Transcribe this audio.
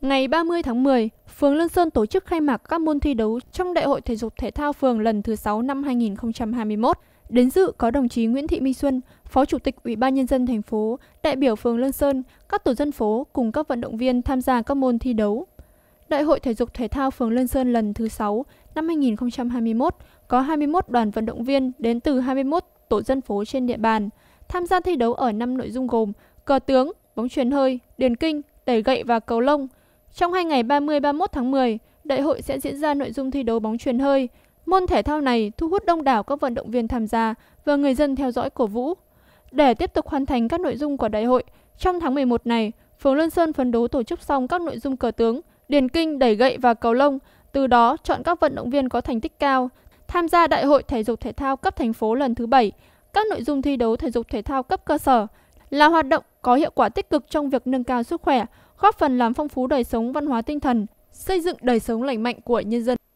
Ngày 30 tháng 10, phường Lương Sơn tổ chức khai mạc các môn thi đấu trong Đại hội Thể dục Thể thao phường lần thứ 6 năm 2021. Đến dự có đồng chí Nguyễn Thị Minh Xuân, Phó Chủ tịch Ủy ban Nhân dân thành phố, đại biểu phường Lương Sơn, các tổ dân phố cùng các vận động viên tham gia các môn thi đấu. Đại hội Thể dục Thể thao phường Lương Sơn lần thứ 6 năm 2021 có 21 đoàn vận động viên đến từ 21 tổ dân phố trên địa bàn, tham gia thi đấu ở 5 nội dung gồm cờ tướng, bóng chuyền hơi, điền kinh, đẩy gậy và cầu lông – trong hai ngày 30-31 tháng 10, đại hội sẽ diễn ra nội dung thi đấu bóng truyền hơi. Môn thể thao này thu hút đông đảo các vận động viên tham gia và người dân theo dõi cổ vũ. Để tiếp tục hoàn thành các nội dung của đại hội, trong tháng 11 này, phường Lân Sơn phấn đấu tổ chức xong các nội dung cờ tướng, điền kinh, đẩy gậy và cầu lông, từ đó chọn các vận động viên có thành tích cao tham gia đại hội thể dục thể thao cấp thành phố lần thứ 7. Các nội dung thi đấu thể dục thể thao cấp cơ sở là hoạt động có hiệu quả tích cực trong việc nâng cao sức khỏe, góp phần làm phong phú đời sống văn hóa tinh thần, xây dựng đời sống lành mạnh của nhân dân.